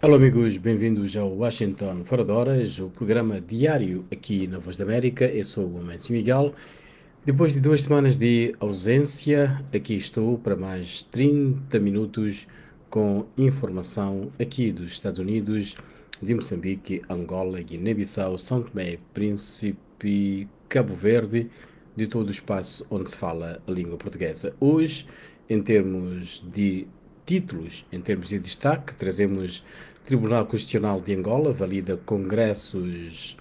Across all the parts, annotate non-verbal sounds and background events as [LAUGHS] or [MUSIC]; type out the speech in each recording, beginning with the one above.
Olá amigos, bem-vindos ao Washington Fora de Horas, o programa diário aqui na Voz da América. Eu sou o Mendes Miguel. Depois de duas semanas de ausência, aqui estou para mais 30 minutos com informação aqui dos Estados Unidos, de Moçambique, Angola, Guiné-Bissau, São Tomé e Príncipe, Cabo Verde, de todo o espaço onde se fala a língua portuguesa. Hoje, em termos de títulos em termos de destaque. Trazemos Tribunal Constitucional de Angola, valida congressos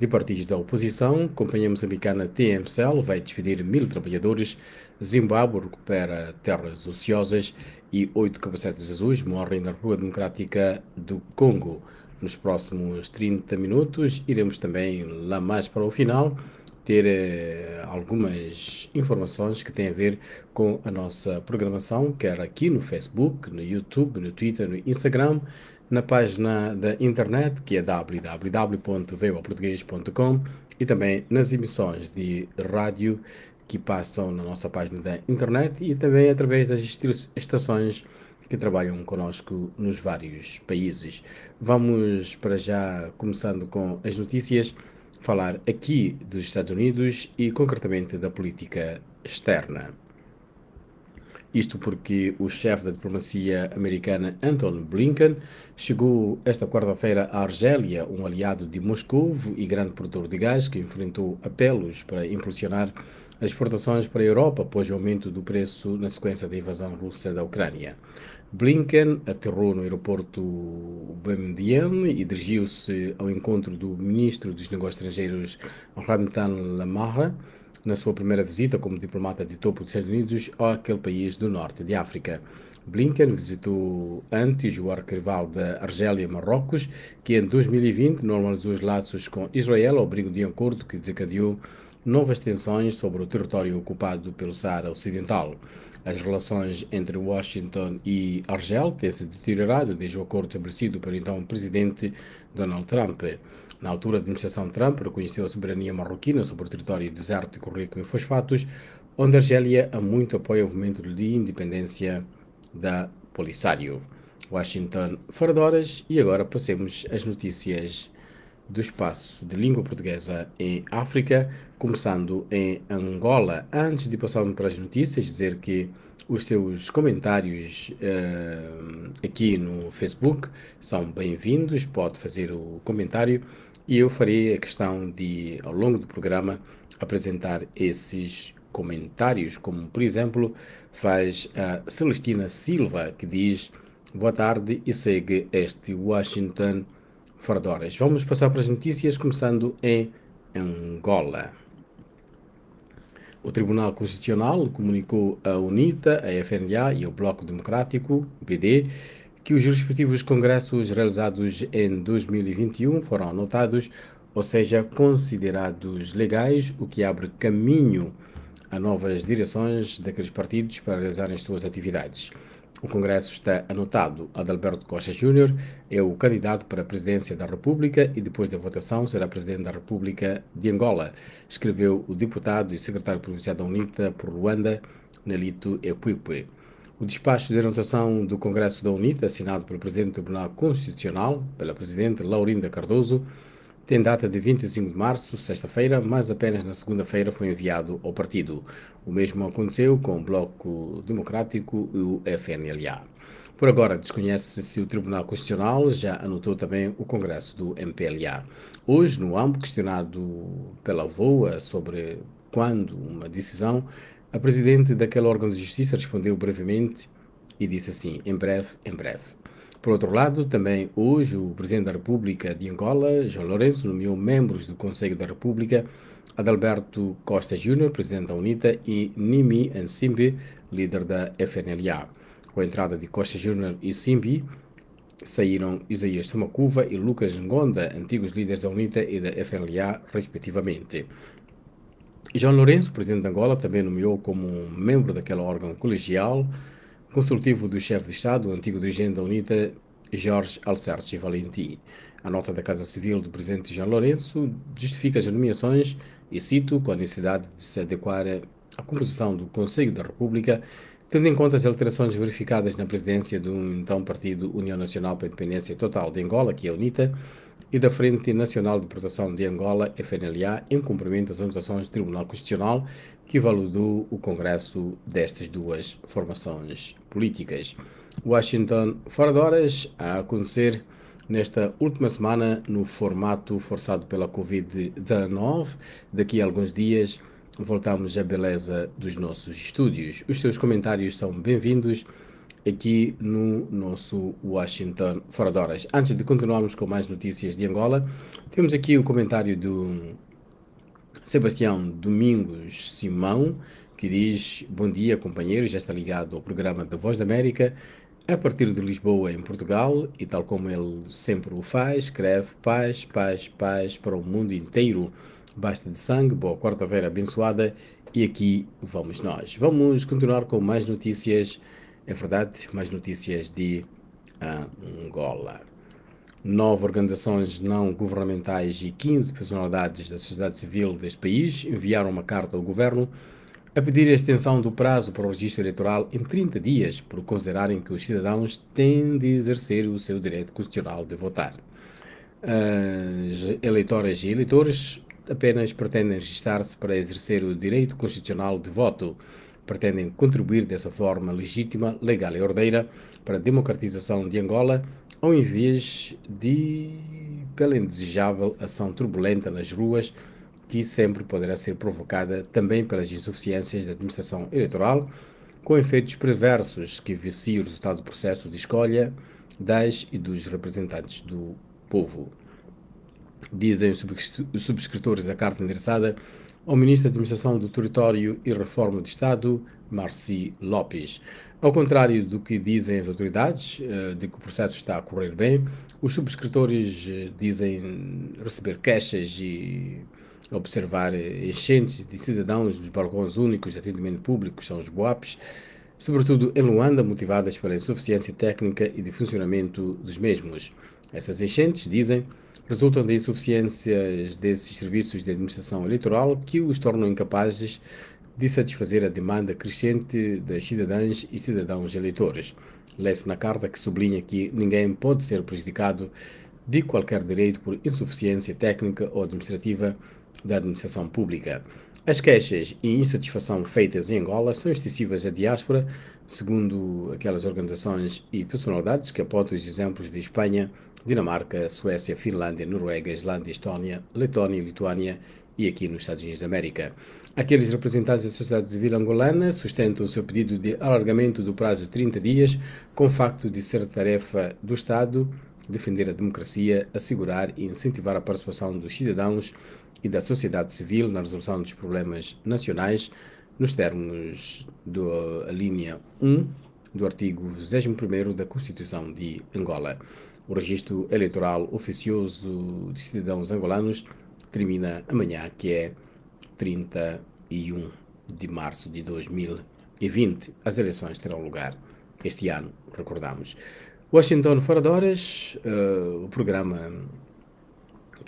de partidos da oposição. Companhia Moçambicana TMCL vai despedir mil trabalhadores. Zimbábue recupera terras ociosas e oito capacetes azuis morrem na Rua Democrática do Congo. Nos próximos 30 minutos iremos também lá mais para o final ter eh, algumas informações que têm a ver com a nossa programação, quer aqui no Facebook, no YouTube, no Twitter, no Instagram, na página da internet, que é www.veoaportuguês.com e também nas emissões de rádio que passam na nossa página da internet e também através das estações que trabalham conosco nos vários países. Vamos para já começando com as notícias falar aqui dos Estados Unidos e concretamente da política externa. Isto porque o chefe da diplomacia americana Anton Blinken chegou esta quarta-feira à Argélia, um aliado de Moscou e grande produtor de gás que enfrentou apelos para impulsionar as exportações para a Europa após o aumento do preço na sequência da invasão russa da Ucrânia. Blinken aterrou no aeroporto Bamdian e dirigiu-se ao encontro do ministro dos Negócios Estrangeiros, Ramtan Lamarra, na sua primeira visita como diplomata de topo dos Estados Unidos àquele país do norte de África. Blinken visitou antes o arquival da Argélia Marrocos, que em 2020 normalizou os laços com Israel ao abrigo de um acordo que desencadeou novas tensões sobre o território ocupado pelo Saara Ocidental. As relações entre Washington e Argel têm-se deteriorado desde o acordo estabelecido pelo então presidente Donald Trump. Na altura, a administração Trump reconheceu a soberania marroquina sobre o território desértico rico em fosfatos, onde Argélia há muito apoia o movimento de independência da Polisário. Washington, fora de horas, e agora passemos às notícias do espaço de língua portuguesa em África, começando em Angola. Antes de passarmos para as notícias, dizer que os seus comentários uh, aqui no Facebook são bem-vindos, pode fazer o comentário e eu farei a questão de, ao longo do programa, apresentar esses comentários, como por exemplo faz a Celestina Silva, que diz boa tarde e segue este Washington fora de horas. Vamos passar para as notícias, começando em Angola. O Tribunal Constitucional comunicou à UNITA, à FNDA e ao Bloco Democrático, (BD) que os respectivos congressos realizados em 2021 foram anotados, ou seja, considerados legais, o que abre caminho a novas direções daqueles partidos para realizarem suas atividades. O Congresso está anotado. Adalberto Costa Júnior é o candidato para a presidência da República e, depois da votação, será presidente da República de Angola, escreveu o deputado e secretário provincial da UNITA por Luanda, Nelito Equipe. O despacho de anotação do Congresso da UNITA, assinado pelo presidente do Tribunal Constitucional, pela presidente Laurinda Cardoso, tem data de 25 de março, sexta-feira, mas apenas na segunda-feira foi enviado ao partido. O mesmo aconteceu com o Bloco Democrático e o FNLA. Por agora, desconhece-se se o Tribunal Constitucional já anotou também o Congresso do MPLA. Hoje, no âmbito questionado pela VOA sobre quando uma decisão, a presidente daquele órgão de justiça respondeu brevemente e disse assim: em breve, em breve. Por outro lado, também hoje o Presidente da República de Angola, João Lourenço, nomeou membros do Conselho da República Adalberto Costa Júnior, Presidente da UNITA, e Nimi Ansimbi, líder da FNLA. Com a entrada de Costa Júnior e Simbi, saíram Isaías Samacuva e Lucas Ngonda, antigos líderes da UNITA e da FNLA, respectivamente. João Lourenço, presidente de Angola, também nomeou como membro daquele órgão colegial consultivo do chefe de Estado, o antigo dirigente da UNITA, Jorge Alcerce Valenti, A nota da Casa Civil do presidente João Lourenço justifica as nomeações, e cito, com a necessidade de se adequar à composição do Conselho da República, tendo em conta as alterações verificadas na presidência do então partido União Nacional para a Independência Total de Angola, que é a UNITA, e da Frente Nacional de Proteção de Angola, FNLA, em cumprimento das orientações do Tribunal Constitucional que validou o Congresso destas duas formações políticas. Washington, fora de horas, a acontecer nesta última semana no formato forçado pela Covid-19. Daqui a alguns dias voltamos à beleza dos nossos estúdios. Os seus comentários são bem-vindos aqui no nosso Washington Fora de Horas. Antes de continuarmos com mais notícias de Angola, temos aqui o comentário do Sebastião Domingos Simão, que diz: Bom dia, companheiros. Já está ligado ao programa da Voz da América, a partir de Lisboa, em Portugal, e tal como ele sempre o faz, escreve paz, paz, paz para o mundo inteiro. Basta de sangue, boa quarta-feira abençoada, e aqui vamos nós. Vamos continuar com mais notícias é verdade, mais notícias de ah, Angola. Nove organizações não governamentais e 15 personalidades da sociedade civil deste país enviaram uma carta ao governo a pedir a extensão do prazo para o registro eleitoral em 30 dias, por considerarem que os cidadãos têm de exercer o seu direito constitucional de votar. As eleitoras e eleitores apenas pretendem registrar-se para exercer o direito constitucional de voto pretendem contribuir dessa forma legítima, legal e ordeira para a democratização de Angola, ao invés de pela indesejável ação turbulenta nas ruas que sempre poderá ser provocada também pelas insuficiências da administração eleitoral, com efeitos perversos que viciam o resultado do processo de escolha das e dos representantes do povo. Dizem os subscritores da carta endereçada ao Ministro da Administração do Território e Reforma de Estado, Marci Lopes. Ao contrário do que dizem as autoridades, eh, de que o processo está a correr bem, os subscritores eh, dizem receber queixas e observar eh, enchentes de cidadãos dos balcões únicos de atendimento público, são os BOAPs, sobretudo em Luanda, motivadas pela insuficiência técnica e de funcionamento dos mesmos. Essas enchentes, dizem, resultam de insuficiências desses serviços de administração eleitoral que os tornam incapazes de satisfazer a demanda crescente das cidadãs e cidadãos eleitores. Lê-se na carta que sublinha que ninguém pode ser prejudicado de qualquer direito por insuficiência técnica ou administrativa da administração pública. As queixas e insatisfação feitas em Angola são excessivas à diáspora, segundo aquelas organizações e personalidades que apontam os exemplos de Espanha, Dinamarca, Suécia, Finlândia, Noruega, Islândia, Estónia, Letónia e Lituânia e aqui nos Estados Unidos da América. Aqueles representantes da sociedade civil angolana sustentam o seu pedido de alargamento do prazo de 30 dias com o facto de ser tarefa do Estado defender a democracia, assegurar e incentivar a participação dos cidadãos e da sociedade civil na resolução dos problemas nacionais, nos termos da linha 1 do artigo 21 da Constituição de Angola. O registro eleitoral oficioso de cidadãos angolanos termina amanhã, que é 31 de março de 2020. As eleições terão lugar este ano, recordamos. Washington Fora de Horas, uh, o programa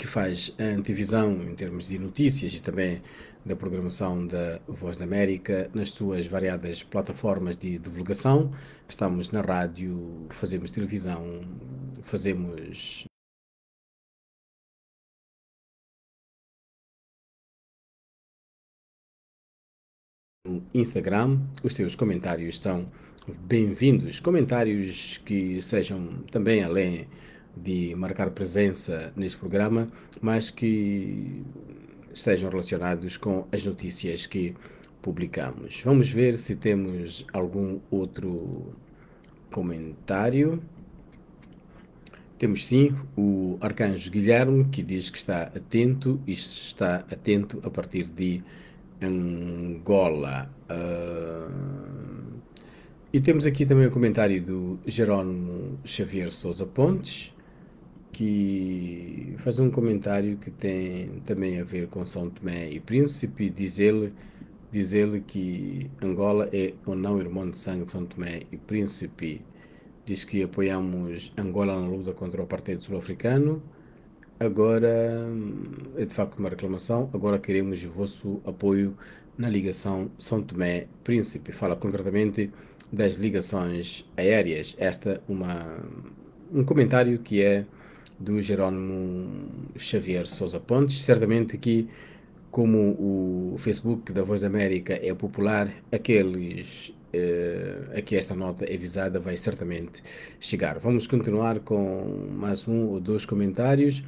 que faz a antivisão em termos de notícias e também da programação da Voz da América nas suas variadas plataformas de divulgação. Estamos na rádio, fazemos televisão, fazemos no Instagram. Os seus comentários são bem-vindos. Comentários que sejam também além de marcar presença neste programa, mas que sejam relacionados com as notícias que publicamos. Vamos ver se temos algum outro comentário. Temos sim o Arcanjo Guilherme, que diz que está atento e está atento a partir de Angola. Uh... E temos aqui também o comentário do Jerónimo Xavier Souza Pontes, que faz um comentário que tem também a ver com São Tomé e Príncipe, diz ele, diz ele que Angola é ou não irmão de sangue de São Tomé e Príncipe, diz que apoiamos Angola na luta contra o apartheid sul-africano, agora hum, é de facto uma reclamação, agora queremos o vosso apoio na ligação São Tomé Príncipe. Fala concretamente das ligações aéreas. Esta uma um comentário que é do Jerónimo Xavier Sousa Pontes. Certamente que, como o Facebook da Voz da América é popular, aqueles eh, a que esta nota é visada vai certamente chegar. Vamos continuar com mais um ou dois comentários.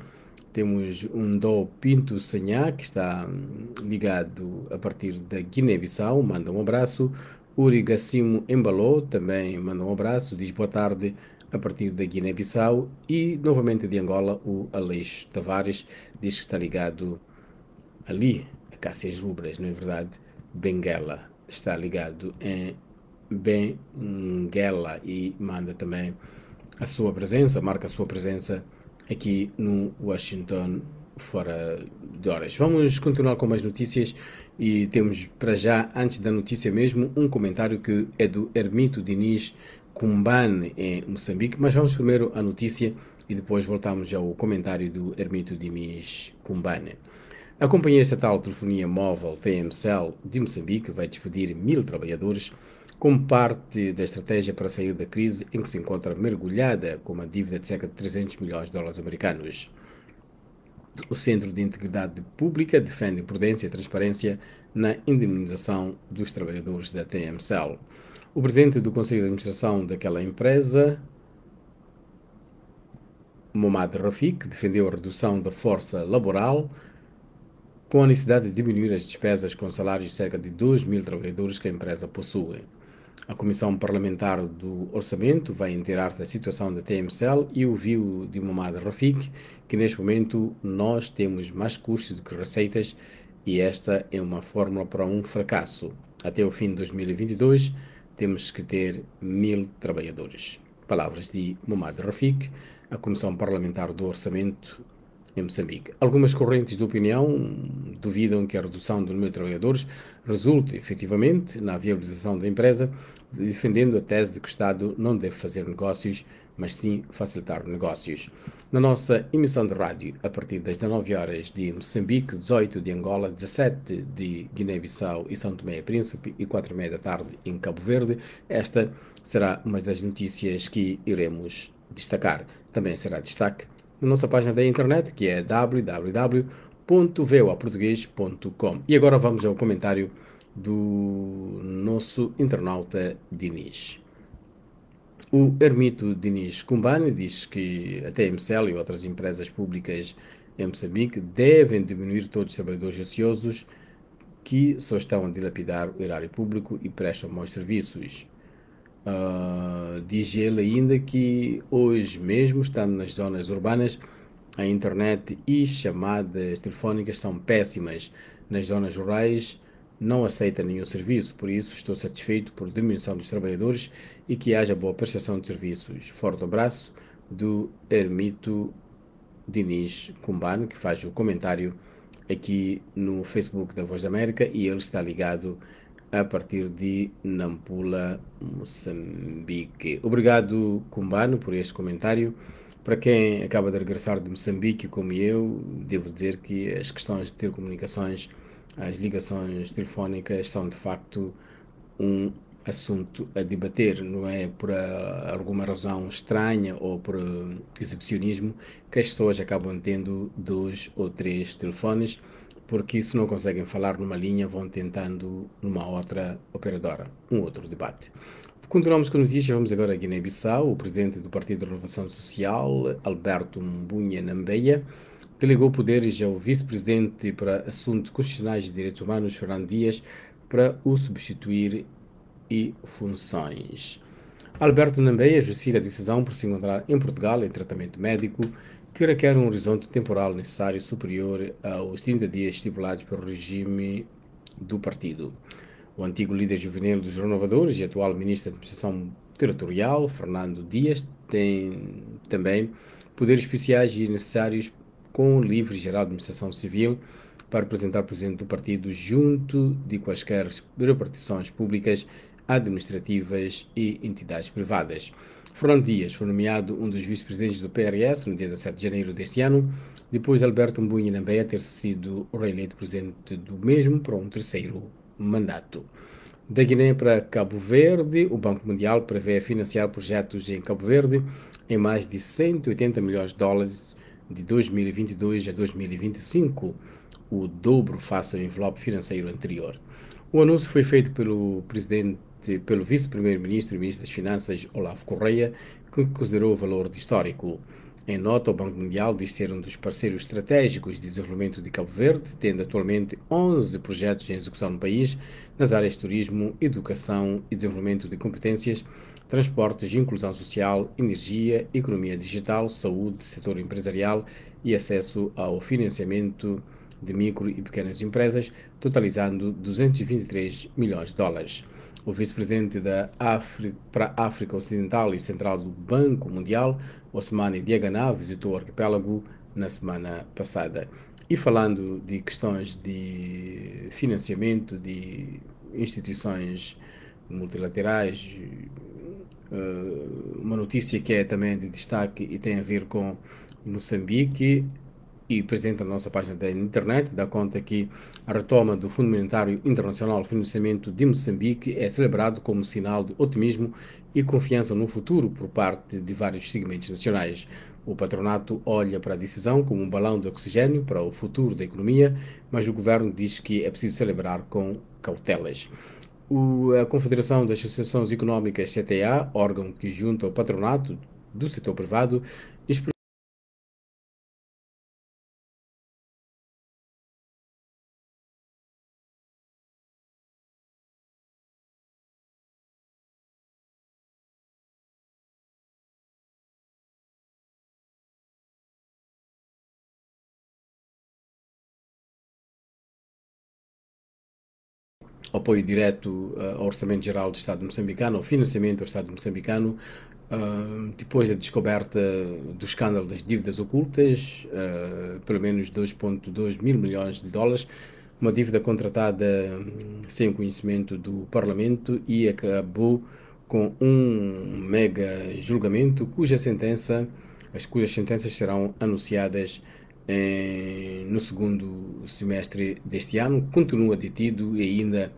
Temos um Dó Pinto Sanhá, que está ligado a partir da Guiné-Bissau, manda um abraço. Uri Gassimo Embalou também manda um abraço, diz boa tarde a partir da Guiné-Bissau e novamente de Angola, o Aleixo Tavares diz que está ligado ali, a Cássias Rubras, não é verdade? Benguela está ligado em Benguela e manda também a sua presença, marca a sua presença aqui no Washington fora de horas. Vamos continuar com mais notícias e temos para já, antes da notícia mesmo, um comentário que é do Ermito Diniz Kumbane, em Moçambique. Mas vamos primeiro à notícia e depois voltamos ao comentário do ermito Dimis Kumbane. A Companhia Estatal de Telefonia Móvel TMCL de Moçambique vai despedir mil trabalhadores como parte da estratégia para sair da crise em que se encontra mergulhada com uma dívida de cerca de 300 milhões de dólares americanos. O Centro de Integridade Pública defende prudência e transparência na indemnização dos trabalhadores da TMCL o presidente do Conselho de Administração daquela empresa, Momad Rafik, defendeu a redução da força laboral com a necessidade de diminuir as despesas com salários de cerca de 2 mil trabalhadores que a empresa possui. A Comissão Parlamentar do Orçamento vai inteirar-se da situação da TMCL e ouviu de Momad Rafik que neste momento nós temos mais custos do que receitas e esta é uma fórmula para um fracasso. Até o fim de 2022, temos que ter mil trabalhadores. Palavras de Mumad Rafik, a Comissão Parlamentar do Orçamento em Moçambique. Algumas correntes de opinião duvidam que a redução do número de trabalhadores resulte efetivamente na viabilização da empresa, defendendo a tese de que o Estado não deve fazer negócios, mas sim facilitar negócios na nossa emissão de rádio a partir das 19 horas de Moçambique, 18 de Angola, 17 de Guiné-Bissau e São Tomé e Príncipe e 4 e meia da tarde em Cabo Verde. Esta será uma das notícias que iremos destacar. Também será destaque na nossa página da internet que é www.voaportugues.com. E agora vamos ao comentário do nosso internauta Diniz. O ermito Diniz Kumbani diz que até a MCL e outras empresas públicas em Moçambique devem diminuir todos os trabalhadores ociosos que só estão a dilapidar o erário público e prestam maus serviços. Uh, diz ele ainda que hoje mesmo, estando nas zonas urbanas, a internet e chamadas telefónicas são péssimas. Nas zonas rurais, não aceita nenhum serviço, por isso estou satisfeito por diminuição dos trabalhadores e que haja boa prestação de serviços. Forte abraço do Ermito Diniz Kumban, que faz o comentário aqui no Facebook da Voz da América e ele está ligado a partir de Nampula, Moçambique. Obrigado, Cumbano, por este comentário. Para quem acaba de regressar de Moçambique, como eu, devo dizer que as questões de telecomunicações comunicações as ligações telefónicas são de facto um assunto a debater, não é por ah, alguma razão estranha ou por ah, exibicionismo que as pessoas acabam tendo dois ou três telefones, porque se não conseguem falar numa linha, vão tentando numa outra operadora. Um outro debate. Continuamos com notícias, vamos agora a Guiné-Bissau. O presidente do Partido de Renovação Social, Alberto Mbunha Nambeia, delegou poderes ao vice-presidente para assuntos constitucionais e direitos humanos, Fernando Dias, para o substituir e funções. Alberto Nambeia justifica a decisão por se encontrar em Portugal em tratamento médico, que requer um horizonte temporal necessário superior aos 30 dias estipulados pelo regime do partido. O antigo líder juvenil dos renovadores e atual ministro da Administração Territorial, Fernando Dias, tem também poderes especiais e necessários com o livre geral de administração civil para apresentar o presidente do partido junto de quaisquer repartições públicas, administrativas e entidades privadas. Fernando Dias foi nomeado um dos vice-presidentes do PRS no dia 17 de janeiro deste ano, depois Alberto Mbunha Nambeia ter sido reeleito presidente do mesmo para um terceiro mandato. Da Guiné para Cabo Verde, o Banco Mundial prevê financiar projetos em Cabo Verde em mais de 180 milhões de dólares de 2022 a 2025, o dobro face ao envelope financeiro anterior. O anúncio foi feito pelo presidente pelo vice-primeiro-ministro e ministro das Finanças, Olavo Correia, que considerou o valor de histórico. Em nota, o Banco Mundial diz ser um dos parceiros estratégicos de desenvolvimento de Cabo Verde, tendo atualmente 11 projetos em execução no país nas áreas de turismo, educação e desenvolvimento de competências, transportes, inclusão social, energia, economia digital, saúde, setor empresarial e acesso ao financiamento de micro e pequenas empresas, totalizando 223 milhões de dólares. O vice-presidente da África, para a África Ocidental e Central do Banco Mundial, Osmani Diaganá, visitou o arquipélago na semana passada. E falando de questões de financiamento de instituições multilaterais, eh, uma notícia que é também de destaque e tem a ver com Moçambique e presente na nossa página da internet, dá conta que a retoma do Fundo Monetário Internacional Financiamento de Moçambique é celebrado como sinal de otimismo e confiança no futuro por parte de vários segmentos nacionais. O patronato olha para a decisão como um balão de oxigênio para o futuro da economia, mas o governo diz que é preciso celebrar com cautelas. O, a Confederação das Associações Económicas, CTA, órgão que junta o patronato do setor privado apoio direto eh, ao Orçamento Geral do Estado moçambicano, ao financiamento ao Estado moçambicano, eh, depois da descoberta do escândalo das dívidas ocultas, eh, pelo menos 2,2 mil milhões de dólares, uma dívida contratada hum, sem conhecimento do Parlamento e acabou com um mega julgamento cuja sentença, as cujas sentenças serão anunciadas em, no segundo semestre deste ano. Continua detido e ainda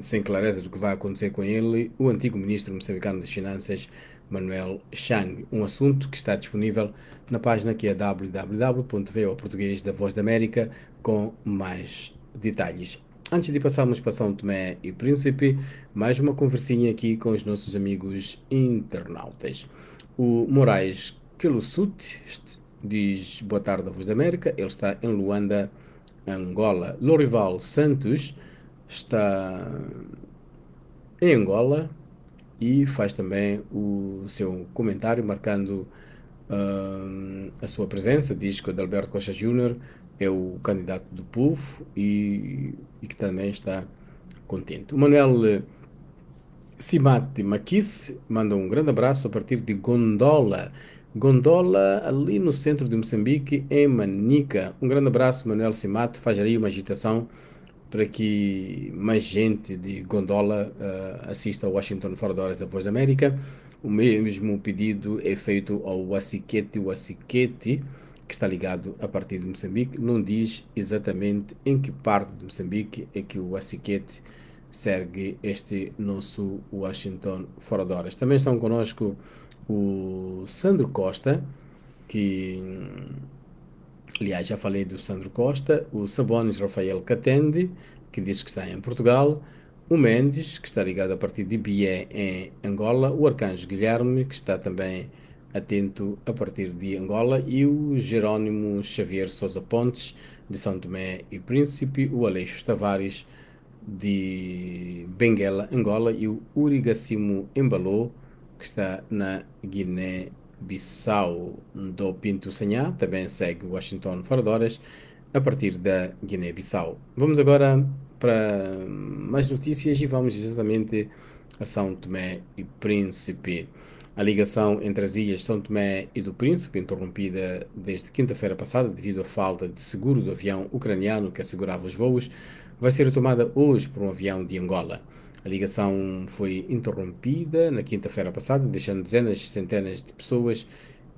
sem clareza do que vai acontecer com ele, o antigo ministro moçambicano das Finanças, Manuel Chang, um assunto que está disponível na página que é www.voaportuguês da Voz da América com mais detalhes. Antes de passarmos para São Tomé e Príncipe, mais uma conversinha aqui com os nossos amigos internautas. O Moraes Kelusut diz boa tarde à Voz da América, ele está em Luanda, Angola. Lorival Santos está em Angola e faz também o seu comentário marcando ah, a sua presença. Diz que o Adalberto Costa Júnior é o candidato do povo e, e, que também está contente. O Manuel Simate Maquisse manda um grande abraço a partir de Gondola Gondola, ali no centro de Moçambique, em Manica. Um grande abraço, Manuel Simato. Faz aí uma agitação para que mais gente de Gondola uh, assista ao Washington Fora da Horas da Voz da América. O mesmo pedido é feito ao Asiquete, o Asiquete, que está ligado a partir de Moçambique. Não diz exatamente em que parte de Moçambique é que o Asiquete segue este nosso Washington Fora da Horas. Também estão conosco o Sandro Costa, que aliás já falei do Sandro Costa, o Sabones Rafael Catende, que diz que está em Portugal, o Mendes, que está ligado a partir de Bié em Angola, o Arcanjo Guilherme, que está também atento a partir de Angola, e o Jerónimo Xavier Sousa Pontes, de São Tomé e Príncipe, o Aleixo Tavares, de Benguela, Angola, e o Urigacimo Embalou, que está na Guiné-Bissau. Do Pinto Sanhá também segue Washington fora de horas a partir da Guiné-Bissau. Vamos agora para mais notícias e vamos exatamente a São Tomé e Príncipe. A ligação entre as ilhas São Tomé e do Príncipe, interrompida desde quinta-feira passada devido à falta de seguro do avião ucraniano que assegurava os voos, vai ser retomada hoje por um avião de Angola. A ligação foi interrompida na quinta-feira passada, deixando dezenas, centenas de pessoas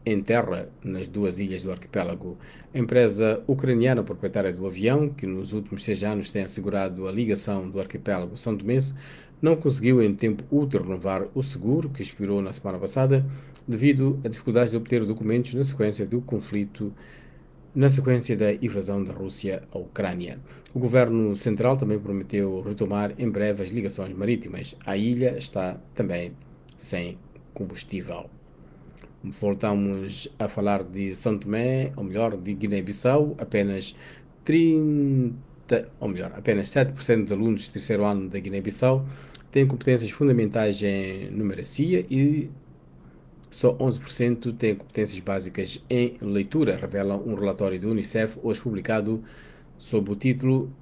em terra nas duas ilhas do arquipélago. A empresa ucraniana proprietária do avião, que nos últimos seis anos tem assegurado a ligação do arquipélago São Tomense, não conseguiu em tempo útil renovar o seguro, que expirou na semana passada, devido a dificuldades de obter documentos na sequência do conflito na sequência da invasão da Rússia à Ucrânia, o governo central também prometeu retomar em breve as ligações marítimas. A ilha está também sem combustível. Voltamos a falar de São Tomé, ou melhor, de Guiné-Bissau. Apenas 30, ou melhor, apenas 7% dos alunos do terceiro ano da Guiné-Bissau têm competências fundamentais em numeracia e só 11% têm competências básicas em leitura, revela um relatório do Unicef hoje publicado sob o título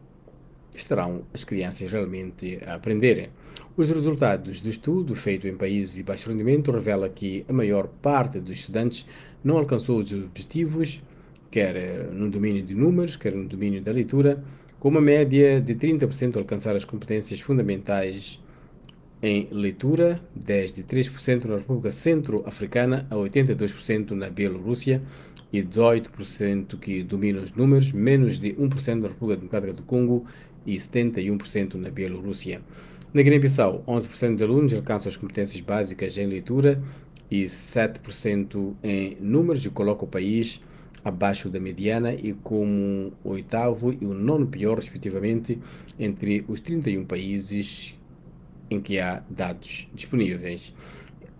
Estarão as crianças realmente a aprenderem? Os resultados do estudo feito em países de baixo rendimento revela que a maior parte dos estudantes não alcançou os objetivos, quer eh, no domínio de números, quer no domínio da leitura, com uma média de 30% alcançar as competências fundamentais em leitura, de 3% na República Centro-Africana a 82% na Bielorrússia e 18% que dominam os números, menos de 1% na República Democrática do Congo e 71% na Bielorrússia. Na Guiné-Bissau, 11% dos alunos alcançam as competências básicas em leitura e 7% em números, e coloca o país abaixo da mediana e como o oitavo e o nono pior, respectivamente, entre os 31 países em que há dados disponíveis.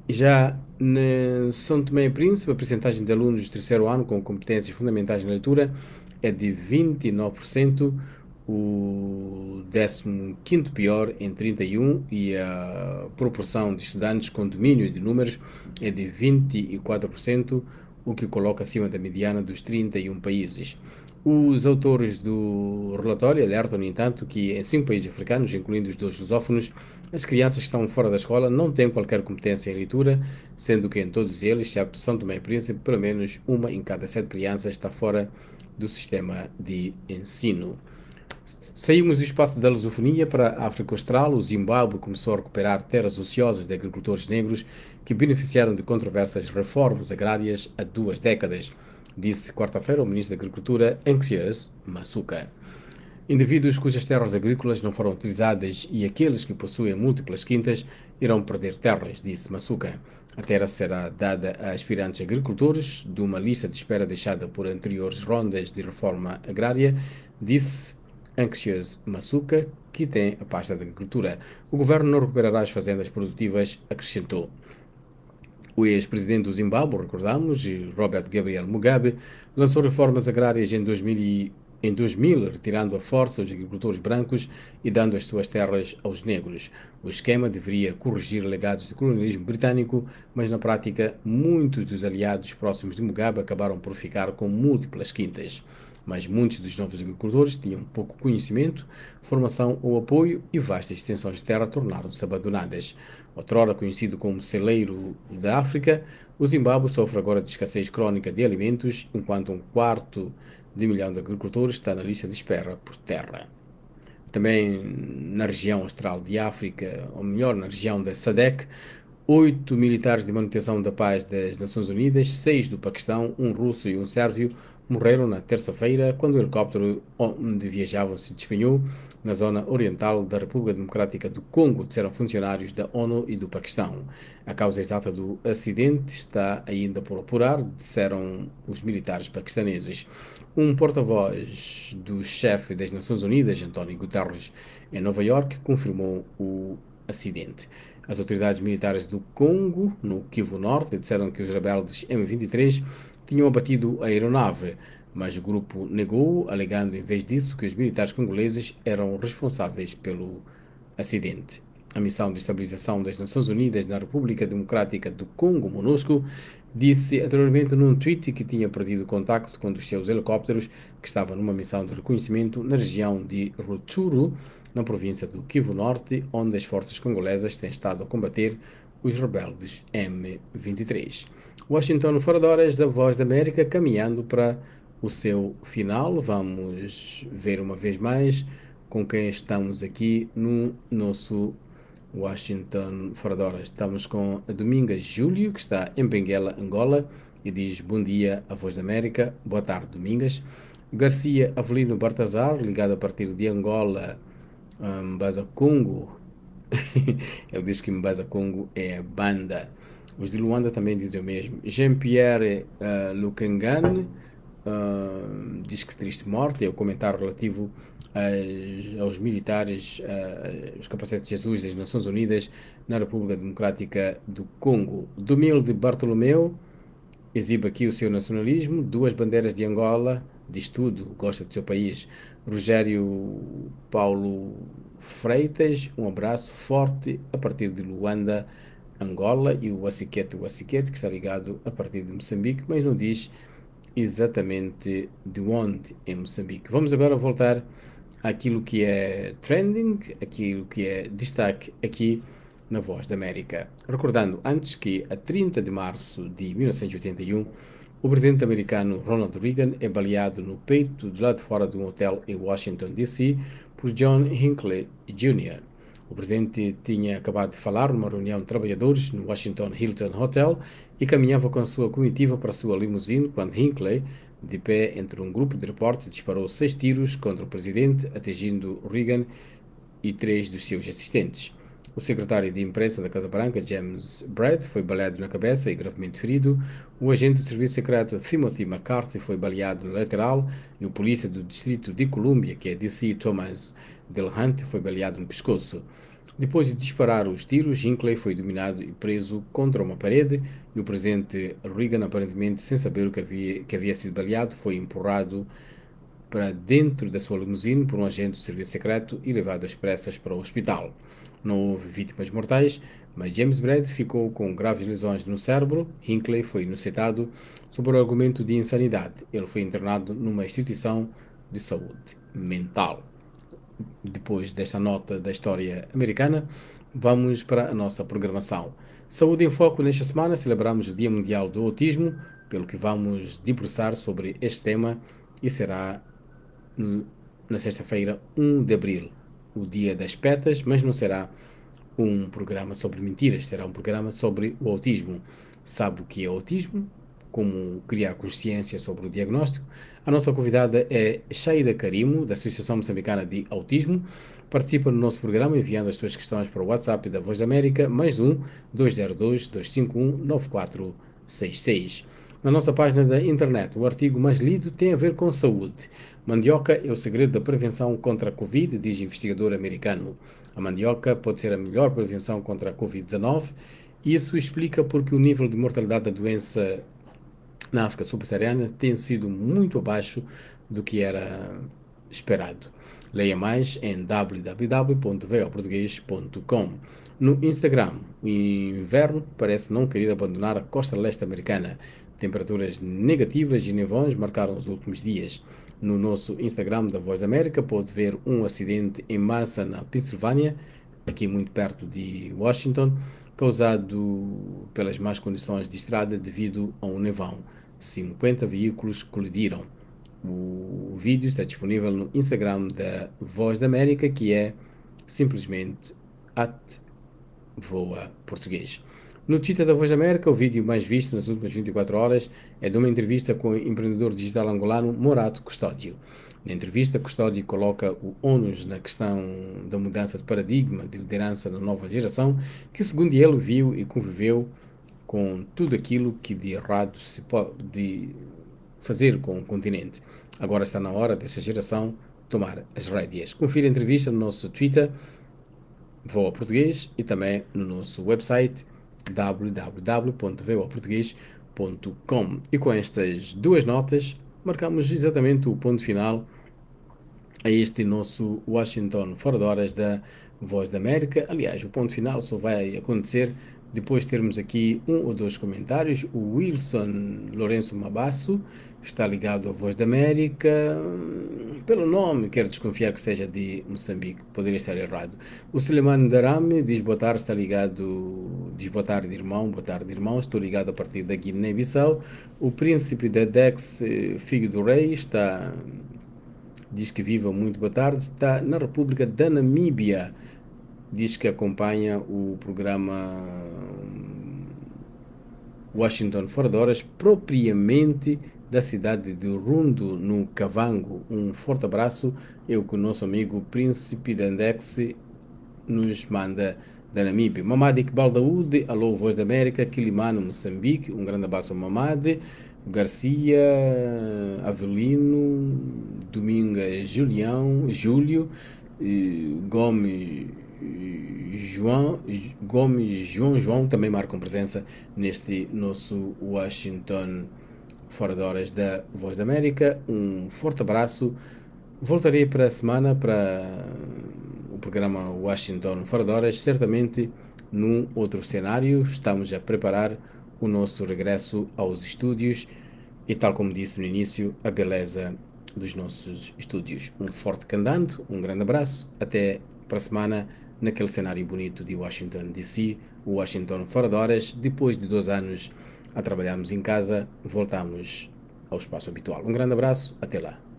Já na São Tomé e Príncipe, a percentagem de alunos do terceiro ano com competências fundamentais na leitura é de 29%, o 15 pior em 31% e a proporção de estudantes com domínio de números é de 24%, o que coloca acima da mediana dos 31 países. Os autores do relatório alertam, no entanto, que em cinco países africanos, incluindo os dois lusófonos, as crianças que estão fora da escola não têm qualquer competência em leitura, sendo que em todos eles, exceto São Tomé e Príncipe, pelo menos uma em cada sete crianças está fora do sistema de ensino. Saímos do espaço da lusofonia para a África Austral. O Zimbábue começou a recuperar terras ociosas de agricultores negros que beneficiaram de controversas reformas agrárias há duas décadas, disse quarta-feira o ministro da Agricultura, Anxious Masuka. Indivíduos cujas terras agrícolas não foram utilizadas e aqueles que possuem múltiplas quintas irão perder terras, disse Massuca. A terra será dada a aspirantes agricultores de uma lista de espera deixada por anteriores rondas de reforma agrária, disse Anxious Massuca, que tem a pasta da agricultura. O governo não recuperará as fazendas produtivas, acrescentou. O ex-presidente do Zimbábue, recordamos, Robert Gabriel Mugabe, lançou reformas agrárias em 2008 em 2000, retirando à força os agricultores brancos e dando as suas terras aos negros. O esquema deveria corrigir legados do colonialismo britânico, mas na prática, muitos dos aliados próximos de Mugabe acabaram por ficar com múltiplas quintas. Mas muitos dos novos agricultores tinham pouco conhecimento, formação ou apoio e vastas extensões de terra tornaram-se abandonadas. Outrora conhecido como celeiro da África, o Zimbábue sofre agora de escassez crónica de alimentos, enquanto um quarto de um milhão de agricultores está na lista de espera por terra. Também na região austral de África, ou melhor, na região da SADEC, oito militares de manutenção da paz das Nações Unidas, seis do Paquistão, um russo e um sérvio, morreram na terça-feira quando o helicóptero onde viajavam se despenhou na zona oriental da República Democrática do Congo, disseram funcionários da ONU e do Paquistão. A causa exata do acidente está ainda por apurar, disseram os militares paquistaneses. Um porta-voz do chefe das Nações Unidas, António Guterres, em Nova York, confirmou o acidente. As autoridades militares do Congo, no Kivu Norte, disseram que os rebeldes M23 tinham abatido a aeronave, mas o grupo negou, alegando em vez disso que os militares congoleses eram responsáveis pelo acidente. A missão de estabilização das Nações Unidas na República Democrática do Congo, MONUSCO, disse anteriormente num tweet que tinha perdido contacto com um dos seus helicópteros, que estava numa missão de reconhecimento na região de Rutshuru, na província do Kivu Norte, onde as forças congolesas têm estado a combater os rebeldes M23. Washington fora de horas, a voz da América caminhando para o seu final. Vamos ver uma vez mais com quem estamos aqui no nosso Washington, fora da hora. Estamos com a Dominga Júlio, que está em Benguela, Angola, e diz bom dia à Voz da América, boa tarde, Domingas. Garcia Avelino Bartazar, ligado a partir de Angola, Mbaza Congo. [LAUGHS] Ele diz que Mbaza Congo é banda. Os de Luanda também dizem o mesmo. Jean-Pierre uh, Lucangane diz que triste morte, é o comentário relativo aos militares, os capacetes de Jesus das Nações Unidas na República Democrática do Congo. Domil de Bartolomeu exibe aqui o seu nacionalismo, duas bandeiras de Angola, diz tudo, gosta do seu país. Rogério Paulo Freitas, um abraço forte a partir de Luanda, Angola, e o Assiquete o Asiquete, que está ligado a partir de Moçambique, mas não diz exatamente de onde em Moçambique. Vamos agora voltar àquilo que é trending, aquilo que é destaque aqui na Voz da América. Recordando antes que a 30 de março de 1981, o presidente americano Ronald Reagan é baleado no peito do lado de fora de um hotel em Washington, D.C. por John Hinckley Jr. O presidente tinha acabado de falar numa reunião de trabalhadores no Washington Hilton Hotel e caminhava com a sua comitiva para a sua limusine quando Hinckley, de pé entre um grupo de reportes, disparou seis tiros contra o presidente, atingindo Reagan e três dos seus assistentes. O secretário de imprensa da Casa Branca, James Brad, foi baleado na cabeça e gravemente ferido. O agente do serviço secreto Timothy McCarthy foi baleado no lateral e o polícia do distrito de Colômbia, que é DC Thomas Del Hunt, foi baleado no pescoço. Depois de disparar os tiros, Hinckley foi dominado e preso contra uma parede e o presidente Reagan, aparentemente sem saber o que havia, que havia sido baleado, foi empurrado para dentro da sua limusine por um agente do serviço secreto e levado às pressas para o hospital. Não houve vítimas mortais, mas James Brad ficou com graves lesões no cérebro. Hinckley foi inocentado sobre o argumento de insanidade. Ele foi internado numa instituição de saúde mental depois desta nota da história americana, vamos para a nossa programação. Saúde em Foco, nesta semana celebramos o Dia Mundial do Autismo, pelo que vamos debruçar sobre este tema e será hum, na sexta-feira, 1 de abril, o Dia das Petas, mas não será um programa sobre mentiras, será um programa sobre o autismo. Sabe o que é autismo? como criar consciência sobre o diagnóstico, a nossa convidada é Shaida Karimo, da Associação Moçambicana de Autismo. Participa no nosso programa enviando as suas questões para o WhatsApp da Voz da América, mais um 202 251 9466 na nossa página da internet. O artigo mais lido tem a ver com saúde. Mandioca é o segredo da prevenção contra a Covid, diz investigador americano. A mandioca pode ser a melhor prevenção contra a Covid-19. Isso explica porque o nível de mortalidade da doença na África subsaariana tem sido muito abaixo do que era esperado. Leia mais em www.voportuguês.com. No Instagram, o inverno parece não querer abandonar a costa leste americana. Temperaturas negativas e nevões marcaram os últimos dias. No nosso Instagram da Voz da América, pode ver um acidente em massa na Pensilvânia, aqui muito perto de Washington, causado pelas más condições de estrada devido a um nevão. 50 veículos colidiram. O vídeo está disponível no Instagram da Voz da América, que é simplesmente at voa português. No Twitter da Voz da América, o vídeo mais visto nas últimas 24 horas é de uma entrevista com o empreendedor digital angolano Morato Custódio. Na entrevista, Custódio coloca o ônus na questão da mudança de paradigma de liderança da nova geração, que, segundo ele, viu e conviveu com tudo aquilo que de errado se pode fazer com o continente. Agora está na hora dessa geração tomar as rédeas. Confira a entrevista no nosso Twitter, Voa Português, e também no nosso website www.voaportuguês.com. E com estas duas notas, marcamos exatamente o ponto final a este nosso Washington Fora de Horas da Voz da América. Aliás, o ponto final só vai acontecer depois temos aqui um ou dois comentários. O Wilson Lourenço Mabasso está ligado à Voz da América. Pelo nome, quero desconfiar que seja de Moçambique, poderia estar errado. O Suleiman Darame diz boa tarde, está ligado. Diz boa tarde, irmão, boa tarde, irmão. Estou ligado a partir da Guiné-Bissau. O Príncipe Dedex, eh, filho do rei, está. Diz que viva muito boa tarde, está na República da Namíbia diz que acompanha o programa hum, Washington fora de horas, propriamente da cidade de Rundo, no Cavango. Um forte abraço, é o que o nosso amigo Príncipe Dandex nos manda da Namíbia. Mamadi Baldaúde, alô, Voz da América, Kilimano, Moçambique, um grande abraço ao Garcia, Avelino, Dominga, Julião, Júlio, Gomes, João Gomes, João João também marcam presença neste nosso Washington Fora de Horas da Voz da América. Um forte abraço. Voltarei para a semana para o programa Washington Fora de Horas, certamente num outro cenário. Estamos a preparar o nosso regresso aos estúdios e, tal como disse no início, a beleza dos nossos estúdios. Um forte candante, um grande abraço, até para a semana naquele cenário bonito de Washington DC, Washington fora de horas. Depois de dois anos a trabalharmos em casa, voltamos ao espaço habitual. Um grande abraço, até lá.